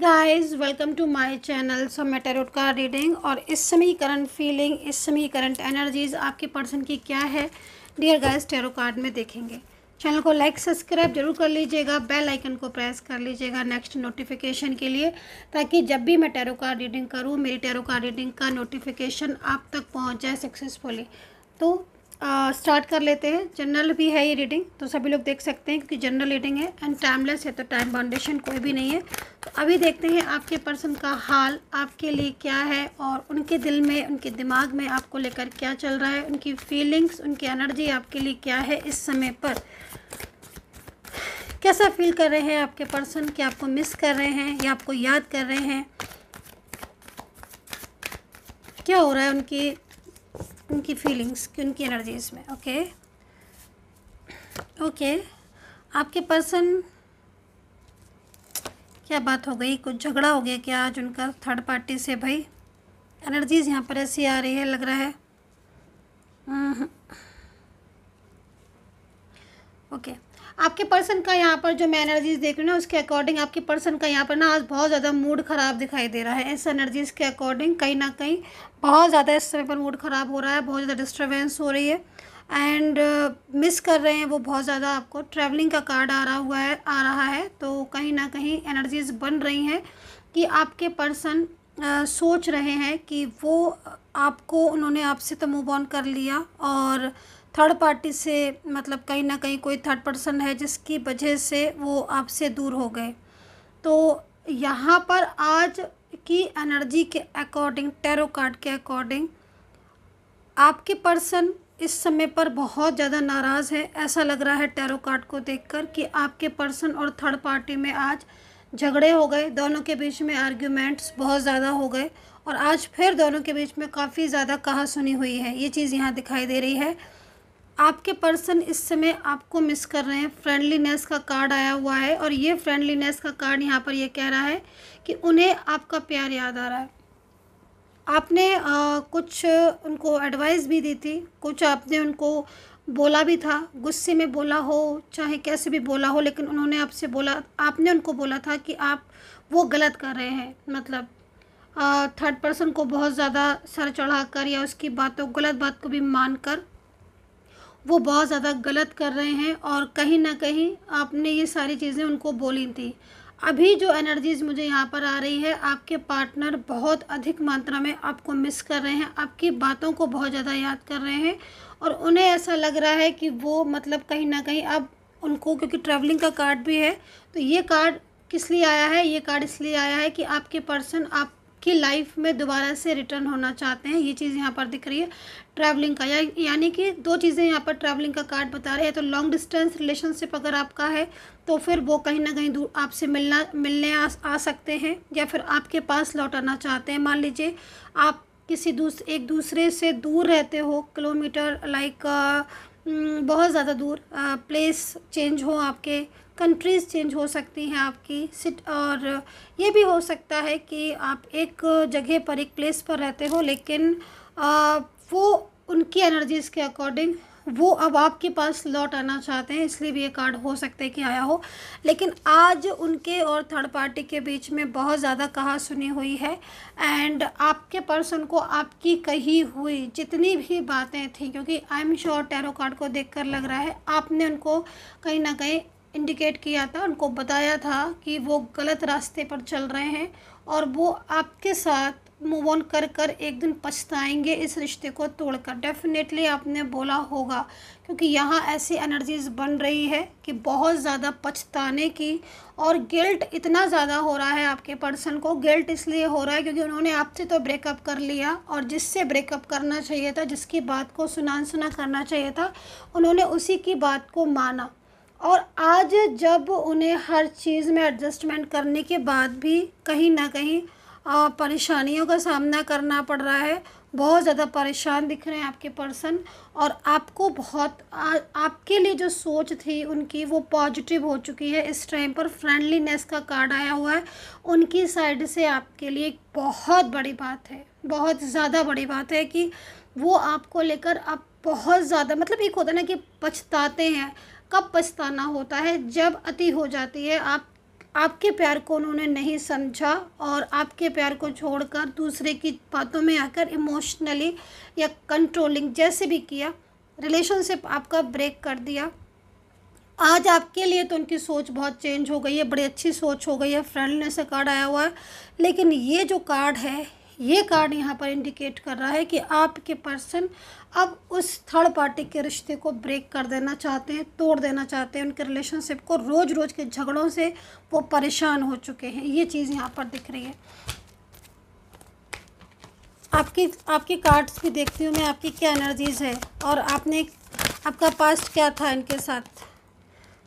Guys welcome to my channel so मैं का reading और इस समय करंट फीलिंग इस समय करंट एनर्जीज आपके पर्सन की क्या है डियर गाइस टेरो कार्ड में देखेंगे चैनल को लाइक सब्सक्राइब जरूर कर लीजिएगा बेल आइकन को प्रेस कर लीजिएगा नेक्स्ट नोटिफिकेशन के लिए ताकि जब भी मैं टेरो कार्ड रीडिंग करूँ मेरी टेरो कार्ड रीडिंग का नोटिफिकेशन आप तक पहुँच जाए सक्सेसफुली तो स्टार्ट कर लेते हैं जनरल भी है ये रीडिंग तो सभी लोग देख सकते हैं क्योंकि जनरल रीडिंग है एंड टाइमलेस है तो टाइम बाउंडेशन कोई भी नहीं है तो अभी देखते हैं आपके पर्सन का हाल आपके लिए क्या है और उनके दिल में उनके दिमाग में आपको लेकर क्या चल रहा है उनकी फीलिंग्स उनकी एनर्जी आपके लिए क्या है इस समय पर कैसा फील कर रहे हैं आपके पर्सन क्या आपको मिस कर रहे हैं या आपको याद कर रहे हैं क्या हो रहा है उनकी उनकी फीलिंग्स की उनकी एनर्जीज में ओके ओके आपके पर्सन क्या बात हो गई कुछ झगड़ा हो गया क्या आज उनका थर्ड पार्टी से भाई एनर्जीज यहाँ पर ऐसी आ रही है लग रहा है ओके हम्म, हम्म। okay. आपके पर्सन का यहाँ पर जो मैं एनर्जीज देख रही हूँ उसके अकॉर्डिंग आपके पर्सन का यहाँ पर ना आज बहुत ज़्यादा मूड ख़राब दिखाई दे रहा है इस एनर्जीज के अकॉर्डिंग कहीं ना कहीं बहुत ज़्यादा इस समय पर मूड ख़राब हो रहा है बहुत ज़्यादा डिस्टर्बेंस हो रही है एंड मिस uh, कर रहे हैं वो बहुत ज़्यादा आपको ट्रैवलिंग का कार्ड आ रहा हुआ है आ रहा है तो कहीं ना कहीं एनर्जीज बन रही हैं कि आपके पर्सन आ, सोच रहे हैं कि वो आपको उन्होंने आपसे तो मूव ऑन कर लिया और थर्ड पार्टी से मतलब कहीं ना कहीं कोई थर्ड पर्सन है जिसकी वजह से वो आपसे दूर हो गए तो यहाँ पर आज की एनर्जी के अकॉर्डिंग टैरो कार्ड के अकॉर्डिंग आपके पर्सन इस समय पर बहुत ज़्यादा नाराज़ है ऐसा लग रहा है टैरो कार्ड को देखकर कि आपके पर्सन और थर्ड पार्टी में आज झगड़े हो गए दोनों के बीच में आर्ग्यूमेंट्स बहुत ज़्यादा हो गए और आज फिर दोनों के बीच में काफ़ी ज़्यादा कहा सुनी हुई है ये चीज़ यहाँ दिखाई दे रही है आपके पर्सन इस समय आपको मिस कर रहे हैं फ्रेंडलीनेस का कार्ड आया हुआ है और ये फ्रेंडलीनेस का कार्ड यहाँ पर ये कह रहा है कि उन्हें आपका प्यार याद आ रहा है आपने आ, कुछ उनको एडवाइस भी दी थी कुछ आपने उनको बोला भी था गुस्से में बोला हो चाहे कैसे भी बोला हो लेकिन उन्होंने आपसे बोला आपने उनको बोला था कि आप वो गलत कर रहे हैं मतलब थर्ड पर्सन को बहुत ज़्यादा सर चढ़ाकर या उसकी बातों गलत बात को भी मानकर वो बहुत ज़्यादा गलत कर रहे हैं और कहीं ना कहीं आपने ये सारी चीज़ें उनको बोली थी अभी जो एनर्जीज मुझे यहाँ पर आ रही है आपके पार्टनर बहुत अधिक मात्रा में आपको मिस कर रहे हैं आपकी बातों को बहुत ज़्यादा याद कर रहे हैं और उन्हें ऐसा लग रहा है कि वो मतलब कहीं ना कहीं अब उनको क्योंकि ट्रैवलिंग का कार्ड भी है तो ये कार्ड किस लिए आया है ये कार्ड इसलिए आया है कि आपके पर्सन आप की लाइफ में दोबारा से रिटर्न होना चाहते हैं ये चीज़ यहाँ पर दिख रही है ट्रैवलिंग का या यानी कि दो चीज़ें यहाँ पर ट्रैवलिंग का कार्ड बता रहे हैं तो लॉन्ग डिस्टेंस रिलेशनशिप अगर आपका है तो फिर वो कहीं ना कहीं दूर आपसे मिलना मिलने आ, आ सकते हैं या फिर आपके पास लौटाना चाहते हैं मान लीजिए आप किसी दूस एक दूसरे से दूर रहते हो किलोमीटर लाइक बहुत ज़्यादा दूर आ, प्लेस चेंज हो आपके कंट्रीज़ चेंज हो सकती हैं आपकी सिट और ये भी हो सकता है कि आप एक जगह पर एक प्लेस पर रहते हो लेकिन आ, वो उनकी एनर्जीज़ के अकॉर्डिंग वो अब आपके पास लौट आना चाहते हैं इसलिए भी ये कार्ड हो सकता है कि आया हो लेकिन आज उनके और थर्ड पार्टी के बीच में बहुत ज़्यादा कहा सुनी हुई है एंड आपके पर्सन को आपकी कही हुई जितनी भी बातें थी क्योंकि I am sure tarot card को देखकर लग रहा है आपने उनको कहीं ना कहीं इंडिकेट किया था उनको बताया था कि वो गलत रास्ते पर चल रहे हैं और वो आपके साथ मूव ऑन कर कर एक दिन पछताएंगे इस रिश्ते को तोड़कर डेफिनेटली आपने बोला होगा क्योंकि यहाँ ऐसी एनर्जीज बन रही है कि बहुत ज़्यादा पछताने की और गिल्ट इतना ज़्यादा हो रहा है आपके पर्सन को गिल्ट इसलिए हो रहा है क्योंकि उन्होंने आपसे तो ब्रेकअप कर लिया और जिससे ब्रेकअप करना चाहिए था जिसकी बात को सुना सुना करना चाहिए था उन्होंने उसी की बात को माना और आज जब उन्हें हर चीज़ में एडजस्टमेंट करने के बाद भी कहीं ना कहीं परेशानियों का सामना करना पड़ रहा है बहुत ज़्यादा परेशान दिख रहे हैं आपके पर्सन और आपको बहुत आ, आपके लिए जो सोच थी उनकी वो पॉजिटिव हो चुकी है इस टाइम पर फ्रेंडलीनेस का कार्ड आया हुआ है उनकी साइड से आपके लिए एक बहुत बड़ी बात है बहुत ज़्यादा बड़ी बात है कि वो आपको लेकर आप बहुत ज़्यादा मतलब एक होता है ना कि पछताते हैं कब पछताना होता है जब अति हो जाती है आप आपके प्यार को उन्होंने नहीं समझा और आपके प्यार को छोड़कर दूसरे की बातों में आकर इमोशनली या कंट्रोलिंग जैसे भी किया रिलेशनशिप आपका ब्रेक कर दिया आज आपके लिए तो उनकी सोच बहुत चेंज हो गई है बड़ी अच्छी सोच हो गई है फ्रेंडली से कार्ड आया हुआ है लेकिन ये जो कार्ड है ये कार्ड यहाँ पर इंडिकेट कर रहा है कि आपके पर्सन अब उस थर्ड पार्टी के रिश्ते को ब्रेक कर देना चाहते हैं तोड़ देना चाहते हैं उनके रिलेशनशिप को रोज़ रोज़ के झगड़ों से वो परेशान हो चुके हैं ये चीज़ यहाँ पर दिख रही है आपकी आपके कार्ड्स भी देखती हूँ मैं आपकी क्या एनर्जीज़ है और आपने आपका पास्ट क्या था इनके साथ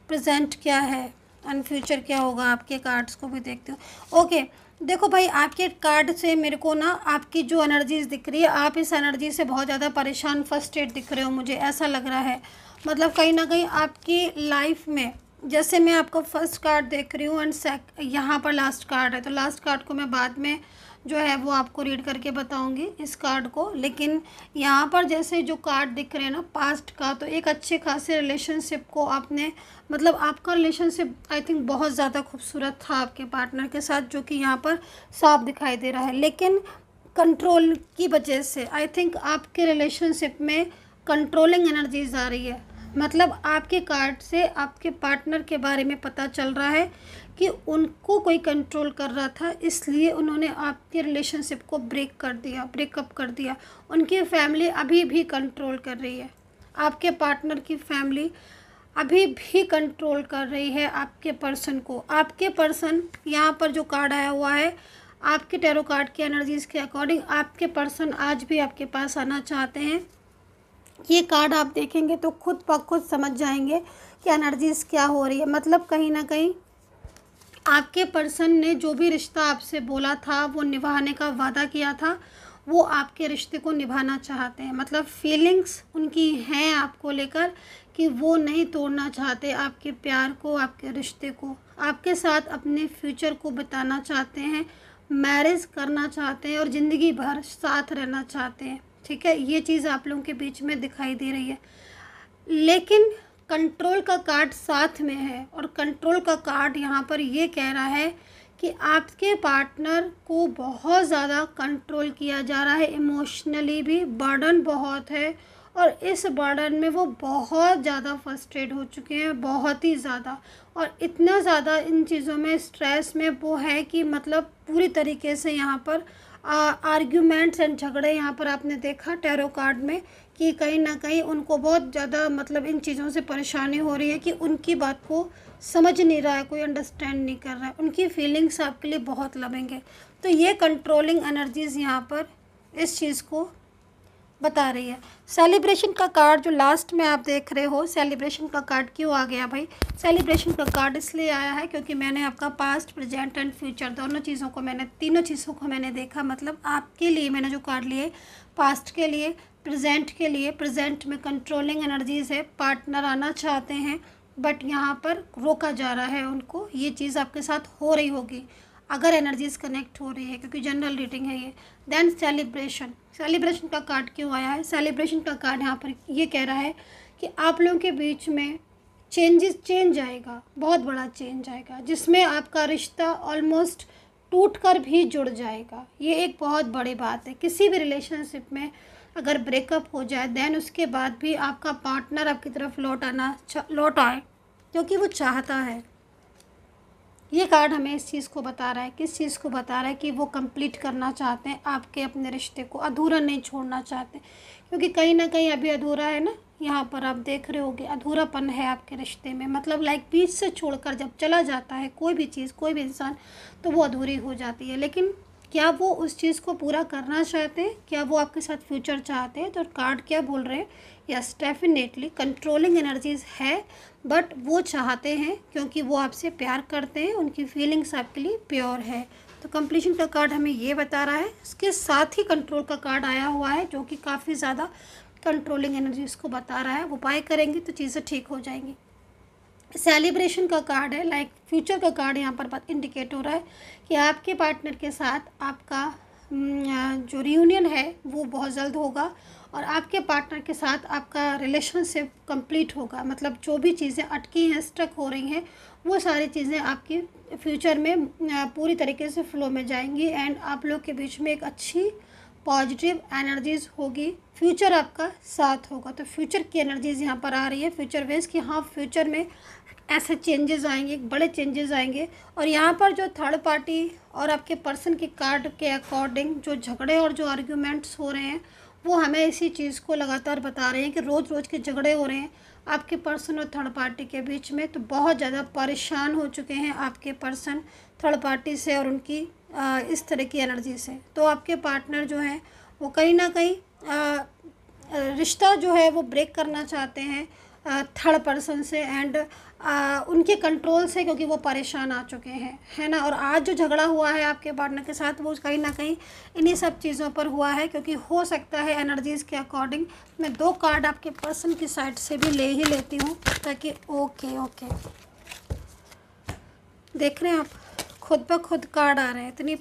प्रजेंट क्या है एंड फ्यूचर क्या होगा आपके कार्ड्स को भी देखते हो ओके देखो भाई आपके कार्ड से मेरे को ना आपकी जो एनर्जीज दिख रही है आप इस एनर्जी से बहुत ज़्यादा परेशान फर्स्टेड दिख रहे हो मुझे ऐसा लग रहा है मतलब कहीं ना कहीं आपकी लाइफ में जैसे मैं आपको फर्स्ट कार्ड देख रही हूँ एंड सेक यहाँ पर लास्ट कार्ड है तो लास्ट कार्ड को मैं बाद में जो है वो आपको रीड करके बताऊंगी इस कार्ड को लेकिन यहाँ पर जैसे जो कार्ड दिख रहे हैं ना पास्ट का तो एक अच्छे खासे रिलेशनशिप को आपने मतलब आपका रिलेशनशिप आई थिंक बहुत ज़्यादा खूबसूरत था आपके पार्टनर के साथ जो कि यहाँ पर साफ दिखाई दे रहा है लेकिन कंट्रोल की वजह से आई थिंक आपके रिलेशनशिप में कंट्रोलिंग एनर्जीज आ रही है मतलब आपके कार्ड से आपके पार्टनर के बारे में पता चल रहा है कि उनको कोई कंट्रोल कर रहा था इसलिए उन्होंने आपके रिलेशनशिप को ब्रेक कर दिया ब्रेकअप कर दिया उनकी फैमिली अभी भी कंट्रोल कर रही है आपके पार्टनर की फैमिली अभी भी कंट्रोल कर रही है आपके पर्सन को आपके पर्सन यहाँ पर जो कार्ड आया हुआ है आपके टेरो कार्ड की एनर्जीज के अकॉर्डिंग आपके पर्सन आज भी आपके पास आना चाहते हैं ये कार्ड आप देखेंगे तो खुद ब खुद समझ जाएंगे कि एनर्जीज क्या हो रही है मतलब कहीं ना कहीं आपके पर्सन ने जो भी रिश्ता आपसे बोला था वो निभाने का वादा किया था वो आपके रिश्ते को निभाना चाहते हैं मतलब फीलिंग्स उनकी हैं आपको लेकर कि वो नहीं तोड़ना चाहते आपके प्यार को आपके रिश्ते को आपके साथ अपने फ्यूचर को बताना चाहते हैं मैरिज करना चाहते हैं और ज़िंदगी भर साथ रहना चाहते हैं ठीक है ये चीज़ आप लोगों के बीच में दिखाई दे रही है लेकिन कंट्रोल का कार्ड साथ में है और कंट्रोल का कार्ड यहाँ पर ये कह रहा है कि आपके पार्टनर को बहुत ज़्यादा कंट्रोल किया जा रहा है इमोशनली भी बर्डन बहुत है और इस बर्डन में वो बहुत ज़्यादा फर्स्ट्रेट हो चुके हैं बहुत ही ज़्यादा और इतना ज़्यादा इन चीज़ों में स्ट्रेस में वो है कि मतलब पूरी तरीके से यहाँ पर आर्ग्यूमेंट्स एंड झगड़े यहाँ पर आपने देखा टेरो कार्ड में कि कहीं ना कहीं उनको बहुत ज़्यादा मतलब इन चीज़ों से परेशानी हो रही है कि उनकी बात को समझ नहीं रहा है कोई अंडरस्टैंड नहीं कर रहा है उनकी फीलिंग्स आपके लिए बहुत लबेंगे तो ये कंट्रोलिंग एनर्जीज़ यहाँ पर इस चीज़ को बता रही है सेलिब्रेशन का कार्ड जो लास्ट में आप देख रहे हो सेलिब्रेशन का कार्ड क्यों आ गया भाई सेलिब्रेशन का कार्ड इसलिए आया है क्योंकि मैंने आपका पास्ट प्रेजेंट एंड फ्यूचर दोनों चीज़ों को मैंने तीनों चीज़ों को मैंने देखा मतलब आपके लिए मैंने जो कार्ड लिए पास्ट के लिए प्रेजेंट के लिए प्रेजेंट में कंट्रोलिंग एनर्जीज है पार्टनर आना चाहते हैं बट यहाँ पर रोका जा रहा है उनको ये चीज़ आपके साथ हो रही होगी अगर एनर्जीज कनेक्ट हो रही है क्योंकि जनरल रीडिंग है ये देन सेलिब्रेशन सेलिब्रेशन का कार्ड क्यों आया है सेलिब्रेशन का कार्ड यहाँ पर ये कह रहा है कि आप लोगों के बीच में चेंजेस चेंज आएगा बहुत बड़ा चेंज आएगा जिसमें आपका रिश्ता ऑलमोस्ट टूट कर भी जुड़ जाएगा ये एक बहुत बड़ी बात है किसी भी रिलेशनशिप में अगर ब्रेकअप हो जाए देन उसके बाद भी आपका पार्टनर आपकी तरफ लौट आना लौट आए क्योंकि वो चाहता है ये कार्ड हमें इस चीज़ को बता रहा है किस चीज़ को बता रहा है कि वो कंप्लीट करना चाहते हैं आपके अपने रिश्ते को अधूरा नहीं छोड़ना चाहते क्योंकि कहीं ना कहीं अभी अधूरा है ना यहाँ पर आप देख रहे होगे अधूरापन है आपके रिश्ते में मतलब लाइक बीच से छोड़कर जब चला जाता है कोई भी चीज़ कोई भी इंसान तो वो अधूरी हो जाती है लेकिन क्या वो उस चीज़ को पूरा करना चाहते हैं क्या वो आपके साथ फ्यूचर चाहते हैं तो कार्ड क्या बोल रहे हैं यस डेफिनेटली कंट्रोलिंग एनर्जीज है बट वो चाहते हैं क्योंकि वो आपसे प्यार करते हैं उनकी फीलिंग्स आपके लिए प्योर है तो कंप्लीशन का कार्ड हमें ये बता रहा है उसके साथ ही कंट्रोल का कार्ड आया हुआ है जो कि काफ़ी ज़्यादा कंट्रोलिंग एनर्जीज को बता रहा है उपाय करेंगे तो चीज़ें ठीक हो जाएंगी सेलिब्रेशन का कार्ड है लाइक like फ्यूचर का कार्ड यहाँ पर इंडिकेट हो रहा है कि आपके पार्टनर के साथ आपका हम्म, जो रियूनियन है वो बहुत जल्द होगा और आपके पार्टनर के साथ आपका रिलेशनशिप कंप्लीट होगा मतलब जो भी चीज़ें अटकी हैं स्ट्रक हो रही हैं वो सारी चीज़ें आपकी फ्यूचर में पूरी तरीके से फ्लो में जाएंगी एंड आप लोग के बीच में एक अच्छी पॉजिटिव एनर्जीज होगी फ्यूचर आपका साथ होगा तो फ्यूचर की एनर्जीज यहाँ पर आ रही है फ्यूचर वेज कि हाँ फ्यूचर में ऐसे चेंजेस आएंगे बड़े चेंजेस आएंगे और यहाँ पर जो थर्ड पार्टी और आपके पर्सन के कार्ड के अकॉर्डिंग जो झगड़े और जो आर्ग्यूमेंट्स हो रहे हैं वो हमें इसी चीज़ को लगातार बता रहे हैं कि रोज़ रोज़ के झगड़े हो रहे हैं आपके पर्सन और थर्ड पार्टी के बीच में तो बहुत ज़्यादा परेशान हो चुके हैं आपके पर्सन थर्ड पार्टी से और उनकी आ, इस तरह की एनर्जी से तो आपके पार्टनर जो हैं वो कहीं ना कहीं रिश्ता जो है वो ब्रेक करना चाहते हैं थर्ड पर्सन से एंड उनके कंट्रोल से क्योंकि वो परेशान आ चुके हैं है ना और आज जो झगड़ा हुआ है आपके पार्टनर के साथ वो कहीं ना कहीं इन्हीं सब चीज़ों पर हुआ है क्योंकि हो सकता है एनर्जीज़ के अकॉर्डिंग मैं दो कार्ड आपके पर्सन की साइड से भी ले ही लेती हूँ ताकि ओके ओके देख रहे हैं आप खुद ब खुद कार्ड आ रहे हैं इतनी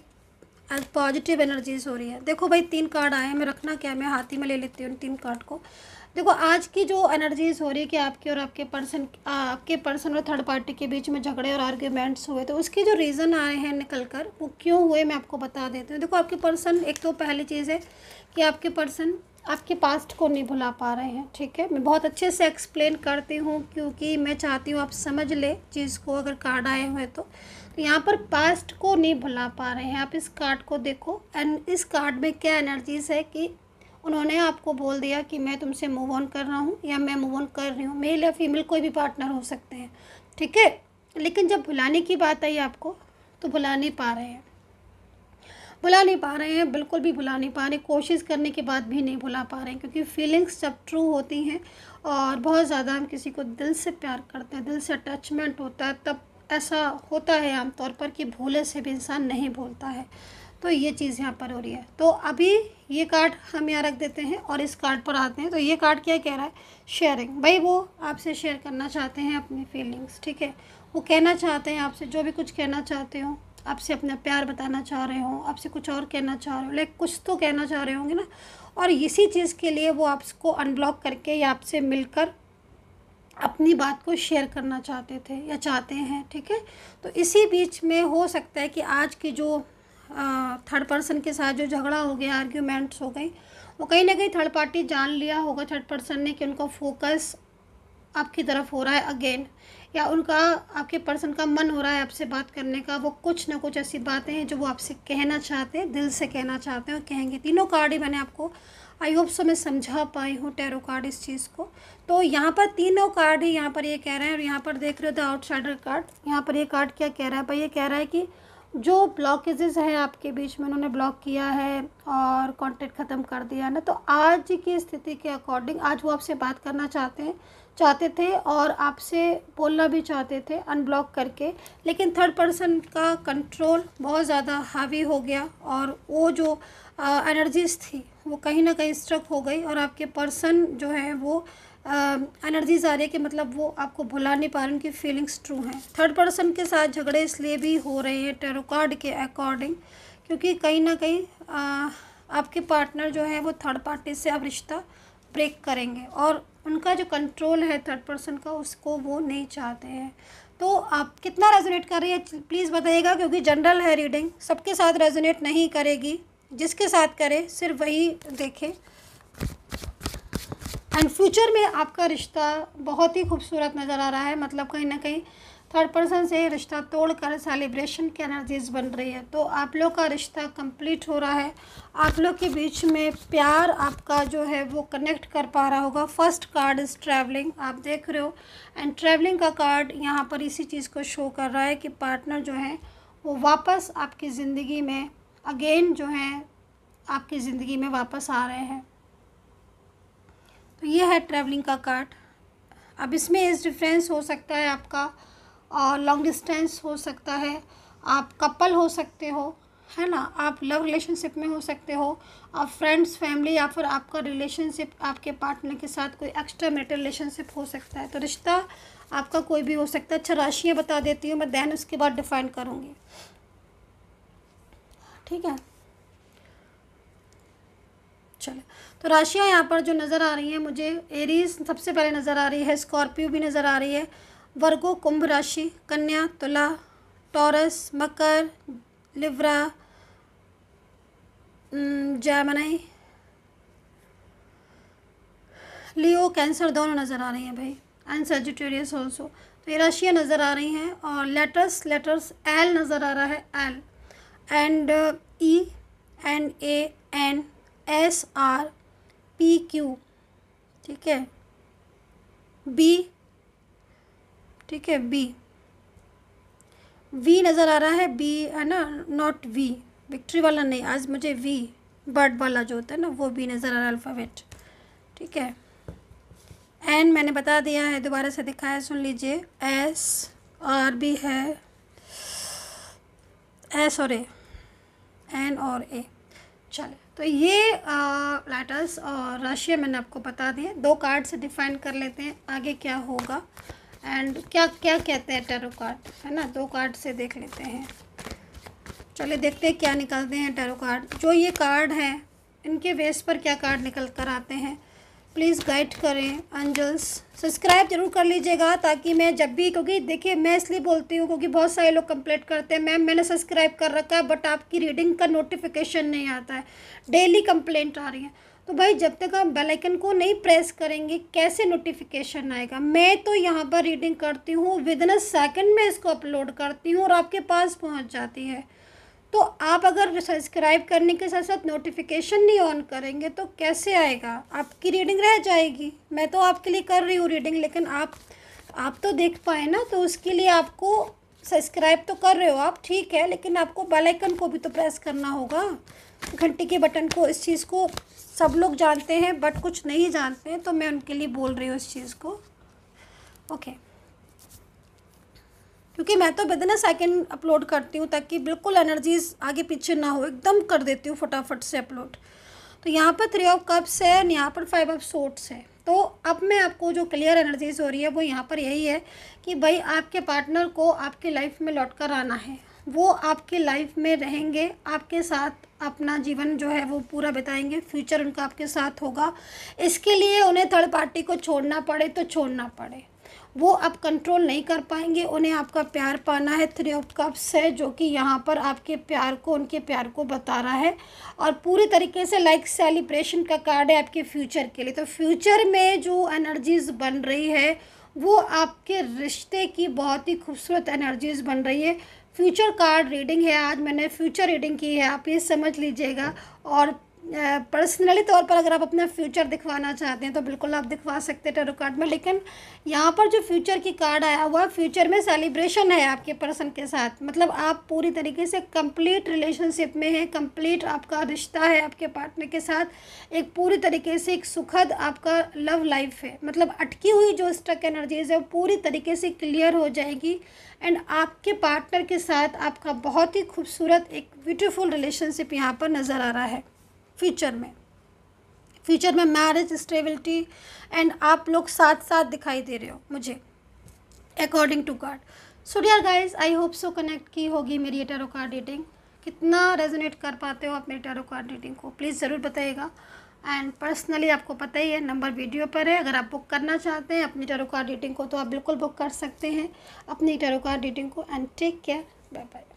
आज पॉजिटिव एनर्जीज हो रही है देखो भाई तीन कार्ड आए हैं मैं रखना क्या मैं हाथी में ले लेती हूँ तीन कार्ड को देखो आज की जो एनर्जीज हो रही है कि आपके और आपके पर्सन आपके पर्सन और थर्ड पार्टी के बीच में झगड़े और आर्ग्यूमेंट्स हुए तो उसके जो रीज़न आए हैं निकल कर वो क्यों हुए मैं आपको बता देती हूँ देखो आपके पर्सन एक तो पहली चीज़ है कि आपके पर्सन आपके पास्ट को नहीं भुला पा रहे हैं ठीक है मैं बहुत अच्छे से एक्सप्लेन करती हूँ क्योंकि मैं चाहती हूँ आप समझ ले चीज़ को अगर कार्ड आए हुए तो यहाँ पर पास्ट को नहीं भुला पा रहे हैं आप इस कार्ड को देखो एंड इस कार्ड में क्या एनर्जीज है कि उन्होंने आपको बोल दिया कि मैं तुमसे मूव ऑन कर रहा हूँ या मैं मूव ऑन कर रही हूँ मेल या फीमेल कोई भी पार्टनर हो सकते हैं ठीक है लेकिन जब भुलाने की बात आई आपको तो भुला नहीं पा रहे हैं भुला नहीं पा रहे हैं बिल्कुल भी भुला नहीं पा रहे कोशिश करने के बाद भी नहीं भुला पा रहे हैं क्योंकि फीलिंग्स जब ट्रू होती हैं और बहुत ज़्यादा हम किसी को दिल से प्यार करते हैं दिल से अटैचमेंट होता है तब ऐसा होता है आमतौर पर कि भूले से भी इंसान नहीं भूलता है तो ये चीज़ यहाँ पर हो रही है तो अभी ये कार्ड हम यहाँ रख देते हैं और इस कार्ड पर आते हैं तो ये कार्ड क्या कह रहा है शेयरिंग भाई वो आपसे शेयर करना चाहते हैं अपनी फीलिंग्स ठीक है वो कहना चाहते हैं आपसे जो भी कुछ कहना चाहते हो आपसे अपना प्यार बताना चाह रहे हो आपसे कुछ और कहना चाह रहे हो लाइक कुछ तो कहना चाह रहे होंगे ना और इसी चीज़ के लिए वो आपको अनब्लॉक करके या आपसे मिलकर अपनी बात को शेयर करना चाहते थे या चाहते हैं ठीक है तो इसी बीच में हो सकता है कि आज की जो थर्ड पर्सन के साथ जो झगड़ा हो गया आर्ग्यूमेंट्स हो गई वो कहीं ना कहीं थर्ड पार्टी जान लिया होगा थर्ड पर्सन ने कि उनका फोकस आपकी तरफ हो रहा है अगेन या उनका आपके पर्सन का मन हो रहा है आपसे बात करने का वो कुछ ना कुछ ऐसी बातें हैं जो वो आपसे कहना चाहते हैं दिल से कहना चाहते हैं और कहेंगे तीनों कार्ड ही मैंने आपको आई होप सो मैं समझा पाई हूँ टेरो कार्ड इस चीज़ को तो यहाँ पर तीनों कार्ड है यहाँ पर ये कह रहे हैं और यहाँ पर देख रहे हो द आउटसाइडर कार्ड यहाँ पर ये कार्ड क्या कह रहा है भाई ये कह रहा है कि जो ब्लॉकेजेस हैं आपके बीच में उन्होंने ब्लॉक किया है और कॉन्टेक्ट ख़त्म कर दिया ना तो आज की स्थिति के अकॉर्डिंग आज वो आपसे बात करना चाहते हैं चाहते थे और आपसे बोलना भी चाहते थे अनब्लॉक करके लेकिन थर्ड पर्सन का कंट्रोल बहुत ज़्यादा हावी हो गया और वो जो एनर्जीज थी वो कहीं ना कहीं स्ट्रक हो गई और आपके पर्सन जो है वो एनर्जीज आ रही है कि मतलब वो आपको भुला नहीं पा रहे उनकी फीलिंग्स ट्रू हैं थर्ड पर्सन के साथ झगड़े इसलिए भी हो रहे हैं टेरोकार्ड के अकॉर्डिंग क्योंकि कहीं ना कहीं आ, आपके पार्टनर जो है वो थर्ड पार्टी से आप रिश्ता ब्रेक करेंगे और उनका जो कंट्रोल है थर्ड पर्सन का उसको वो नहीं चाहते हैं तो आप कितना रेजोनेट कर रही है प्लीज़ बताइएगा क्योंकि जनरल है रीडिंग सबके साथ रेजोनेट नहीं करेगी जिसके साथ करें सिर्फ वही देखें एंड फ्यूचर में आपका रिश्ता बहुत ही खूबसूरत नज़र आ रहा है मतलब कहीं ना कहीं थर्ड पर्सन से रिश्ता तोड़कर सेलिब्रेशन की एनर्जीज बन रही है तो आप लोग का रिश्ता कंप्लीट हो रहा है आप लोग के बीच में प्यार आपका जो है वो कनेक्ट कर पा रहा होगा फर्स्ट कार्ड इज़ ट्रैवलिंग आप देख रहे हो एंड ट्रैवलिंग का कार्ड यहाँ पर इसी चीज़ को शो कर रहा है कि पार्टनर जो है वो वापस आपकी ज़िंदगी में अगेन जो है आपकी ज़िंदगी में वापस आ रहे हैं तो ये है ट्रैवलिंग का कार्ड अब इसमें एज डिफरेंस हो सकता है आपका और लॉन्ग डिस्टेंस हो सकता है आप कपल हो सकते हो है ना आप लव रिलेशनशिप में हो सकते हो आप फ्रेंड्स फैमिली या फिर आपका रिलेशनशिप आपके पार्टनर के साथ कोई एक्स्ट्रा मेटर रिलेशनशिप हो सकता है तो रिश्ता आपका कोई भी हो सकता है अच्छा राशियाँ बता देती हूँ मैं दैन उसके बाद डिफाइन करूँगी ठीक है चलो तो राशियाँ यहाँ पर जो नज़र आ रही हैं मुझे एरीज सबसे पहले नज़र आ रही है स्कॉर्पियो भी नज़र आ रही है वर्गो कुंभ राशि कन्या तुला टॉरस मकर लिवरा जैमनाई लियो कैंसर दोनों नज़र आ रही हैं भाई एंड सेजिटेरियस ऑल्सो तो ये राशियाँ नज़र आ रही हैं और लेटर्स लेटर्स एल नज़र आ रहा है L and E N A N S R P Q ठीक है बी ठीक है बी वी नज़र आ रहा है बी है ना नॉट वी विक्ट्री वाला नहीं आज मुझे वी बर्ड वाला जो होता है ना वो बी नज़र आ रहा है अल्फ़ाबेट ठीक है एन मैंने बता दिया है दोबारा से दिखाया सुन लीजिए एस आर भी है एस और ए एन और ए चले तो ये लेटर्स और रशिया मैंने आपको बता दिए दो कार्ड से डिफाइन कर लेते हैं आगे क्या होगा एंड क्या क्या कहते हैं टेरो कार्ड है ना दो कार्ड से देख लेते हैं चलिए देखते हैं क्या निकलते हैं टेरो कार्ड जो ये कार्ड हैं इनके बेस पर क्या कार्ड निकल कर आते हैं प्लीज़ गाइड करें अंजल्स सब्सक्राइब जरूर कर लीजिएगा ताकि मैं जब भी क्योंकि देखिए मैं इसलिए बोलती हूँ क्योंकि बहुत सारे लोग कंप्लेंट करते हैं मैम मैंने सब्सक्राइब कर रखा है बट आपकी रीडिंग का नोटिफिकेशन नहीं आता है डेली कंप्लेंट आ रही है तो भाई जब तक आप बेलाइकन को नहीं प्रेस करेंगे कैसे नोटिफिकेशन आएगा मैं तो यहाँ पर रीडिंग करती हूँ विद इन अ सेकेंड में इसको अपलोड करती हूँ और आपके पास पहुँच जाती है तो आप अगर सब्सक्राइब करने के साथ साथ नोटिफिकेशन नहीं ऑन करेंगे तो कैसे आएगा आपकी रीडिंग रह जाएगी मैं तो आपके लिए कर रही हूँ रीडिंग लेकिन आप आप तो देख पाए ना तो उसके लिए आपको सब्सक्राइब तो कर रहे हो आप ठीक है लेकिन आपको बेल आइकन को भी तो प्रेस करना होगा घंटी के बटन को इस चीज़ को सब लोग जानते हैं बट कुछ नहीं जानते हैं तो मैं उनके लिए बोल रही हूँ इस चीज़ को ओके okay. क्योंकि मैं तो बदना सेकंड अपलोड करती हूँ ताकि बिल्कुल एनर्जीज आगे पीछे ना हो एकदम कर देती हूँ फटाफट से अपलोड तो यहाँ पर थ्री ऑफ कप्स है और यहाँ पर फाइव ऑफ सोट्स है तो अब मैं आपको जो क्लियर एनर्जीज हो रही है वो यहाँ पर यही है कि भाई आपके पार्टनर को आपकी लाइफ में लौट कर आना है वो आपकी लाइफ में रहेंगे आपके साथ अपना जीवन जो है वो पूरा बिताएंगे फ्यूचर उनका आपके साथ होगा इसके लिए उन्हें थर्ड पार्टी को छोड़ना पड़े तो छोड़ना पड़े वो आप कंट्रोल नहीं कर पाएंगे उन्हें आपका प्यार पाना है थ्री ऑफ कप्स है जो कि यहाँ पर आपके प्यार को उनके प्यार को बता रहा है और पूरी तरीके से लाइक सेलिब्रेशन का कार्ड है आपके फ्यूचर के लिए तो फ्यूचर में जो एनर्जीज बन रही है वो आपके रिश्ते की बहुत ही खूबसूरत एनर्जीज बन रही है फ्यूचर कार्ड रीडिंग है आज मैंने फ्यूचर रीडिंग की है आप ये समझ लीजिएगा और पर्सनली तौर पर अगर आप अपना फ्यूचर दिखवाना चाहते हैं तो बिल्कुल आप दिखवा सकते हैं टेरो कार्ड में लेकिन यहाँ पर जो फ्यूचर की कार्ड आया हुआ है फ्यूचर में सेलिब्रेशन है आपके पर्सन के साथ मतलब आप पूरी तरीके से कंप्लीट रिलेशनशिप में हैं कंप्लीट आपका रिश्ता है आपके पार्टनर के साथ एक पूरी तरीके से एक सुखद आपका लव लाइफ है मतलब अटकी हुई जो स्ट्रक एनर्जीज है वो पूरी तरीके से क्लियर हो जाएगी एंड आपके पार्टनर के साथ आपका बहुत ही खूबसूरत एक ब्यूटिफुल रिलेशनशिप यहाँ पर नज़र आ रहा है फ्यूचर में फ्यूचर में मैरिज स्टेबिलिटी एंड आप लोग साथ साथ दिखाई दे रहे हो मुझे according to card so dear guys I hope so connect की होगी मेरी एटारो कार्ड रीडिंग कितना रेजोनेट कर पाते हो आप मेरी टारो कार्ड रीडिंग को प्लीज़ ज़रूर बताइएगा एंड पर्सनली आपको पता ही है नंबर वीडियो पर है अगर आप बुक करना चाहते हैं अपनी टारो कार्ड रीडिंग को तो आप बिल्कुल बुक कर सकते हैं अपनी टारो कार्ड रीडिंग को and take care bye bye